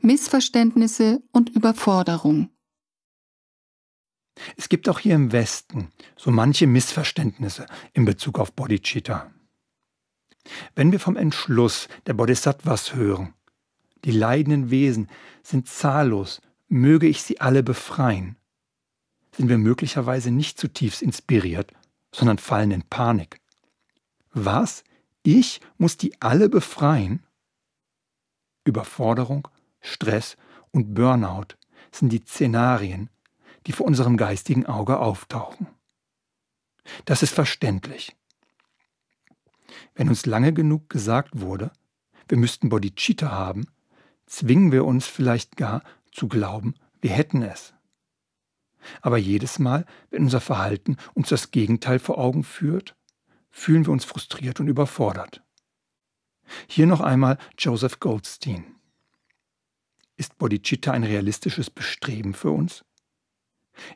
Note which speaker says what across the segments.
Speaker 1: Missverständnisse und Überforderung. Es gibt auch hier im Westen so manche Missverständnisse in Bezug auf Bodhicitta. Wenn wir vom Entschluss der Bodhisattvas hören, die leidenden Wesen sind zahllos, möge ich sie alle befreien, sind wir möglicherweise nicht zutiefst inspiriert, sondern fallen in Panik. Was? Ich muss die alle befreien? Überforderung Stress und Burnout sind die Szenarien, die vor unserem geistigen Auge auftauchen. Das ist verständlich. Wenn uns lange genug gesagt wurde, wir müssten Bodhicitta haben, zwingen wir uns vielleicht gar zu glauben, wir hätten es. Aber jedes Mal, wenn unser Verhalten uns das Gegenteil vor Augen führt, fühlen wir uns frustriert und überfordert. Hier noch einmal Joseph Goldstein. Ist Bodhicitta ein realistisches Bestreben für uns?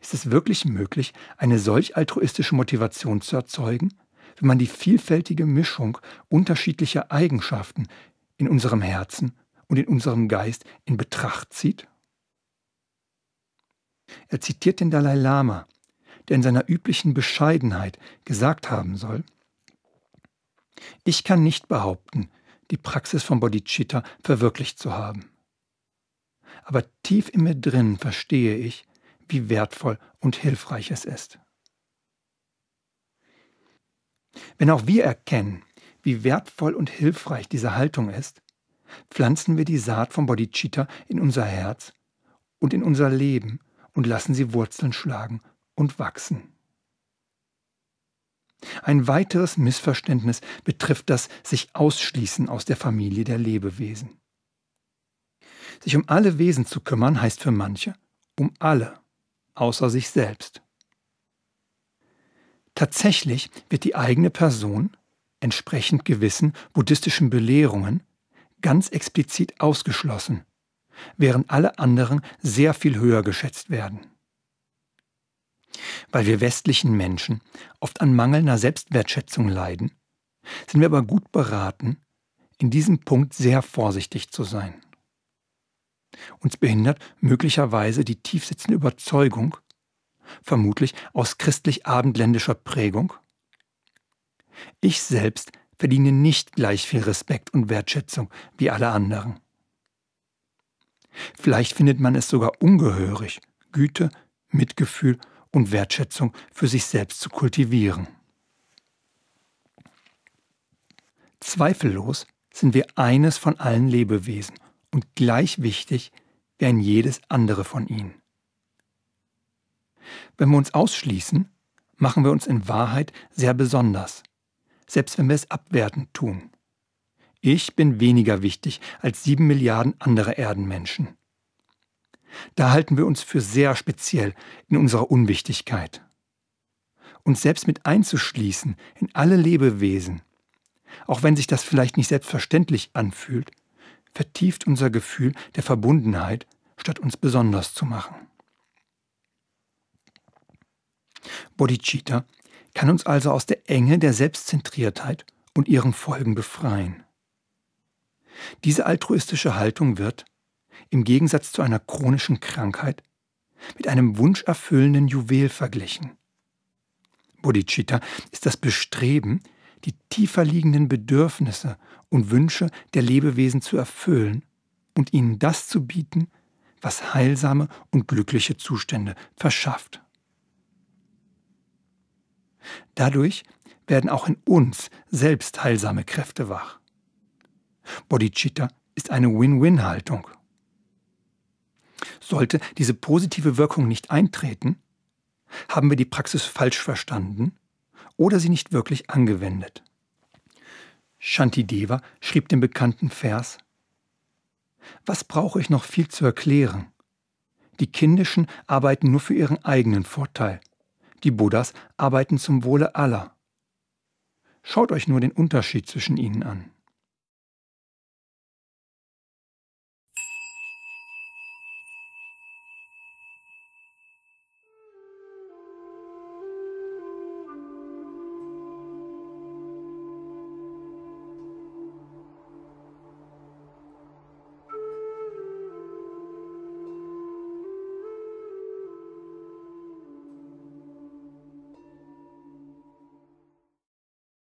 Speaker 1: Ist es wirklich möglich, eine solch altruistische Motivation zu erzeugen, wenn man die vielfältige Mischung unterschiedlicher Eigenschaften in unserem Herzen und in unserem Geist in Betracht zieht? Er zitiert den Dalai Lama, der in seiner üblichen Bescheidenheit gesagt haben soll, ich kann nicht behaupten, die Praxis von Bodhicitta verwirklicht zu haben aber tief in mir drin verstehe ich, wie wertvoll und hilfreich es ist. Wenn auch wir erkennen, wie wertvoll und hilfreich diese Haltung ist, pflanzen wir die Saat vom Bodhicitta in unser Herz und in unser Leben und lassen sie Wurzeln schlagen und wachsen. Ein weiteres Missverständnis betrifft das sich ausschließen aus der Familie der Lebewesen. Sich um alle Wesen zu kümmern heißt für manche, um alle, außer sich selbst. Tatsächlich wird die eigene Person, entsprechend gewissen buddhistischen Belehrungen, ganz explizit ausgeschlossen, während alle anderen sehr viel höher geschätzt werden. Weil wir westlichen Menschen oft an mangelnder Selbstwertschätzung leiden, sind wir aber gut beraten, in diesem Punkt sehr vorsichtig zu sein. Uns behindert möglicherweise die tiefsitzende Überzeugung, vermutlich aus christlich-abendländischer Prägung. Ich selbst verdiene nicht gleich viel Respekt und Wertschätzung wie alle anderen. Vielleicht findet man es sogar ungehörig, Güte, Mitgefühl und Wertschätzung für sich selbst zu kultivieren. Zweifellos sind wir eines von allen Lebewesen und gleich wichtig wie ein jedes andere von ihnen. Wenn wir uns ausschließen, machen wir uns in Wahrheit sehr besonders, selbst wenn wir es abwertend tun. Ich bin weniger wichtig als sieben Milliarden andere Erdenmenschen. Da halten wir uns für sehr speziell in unserer Unwichtigkeit. Uns selbst mit einzuschließen in alle Lebewesen, auch wenn sich das vielleicht nicht selbstverständlich anfühlt, vertieft unser Gefühl der Verbundenheit, statt uns besonders zu machen. Bodhicitta kann uns also aus der Enge der Selbstzentriertheit und ihren Folgen befreien. Diese altruistische Haltung wird, im Gegensatz zu einer chronischen Krankheit, mit einem wunscherfüllenden Juwel verglichen. Bodhicitta ist das Bestreben, die tiefer liegenden Bedürfnisse und Wünsche der Lebewesen zu erfüllen und ihnen das zu bieten, was heilsame und glückliche Zustände verschafft. Dadurch werden auch in uns selbst heilsame Kräfte wach. Bodhicitta ist eine Win-Win-Haltung. Sollte diese positive Wirkung nicht eintreten, haben wir die Praxis falsch verstanden oder sie nicht wirklich angewendet. Shantideva schrieb den bekannten Vers Was brauche ich noch viel zu erklären? Die Kindischen arbeiten nur für ihren eigenen Vorteil. Die Buddhas arbeiten zum Wohle aller. Schaut euch nur den Unterschied zwischen ihnen an.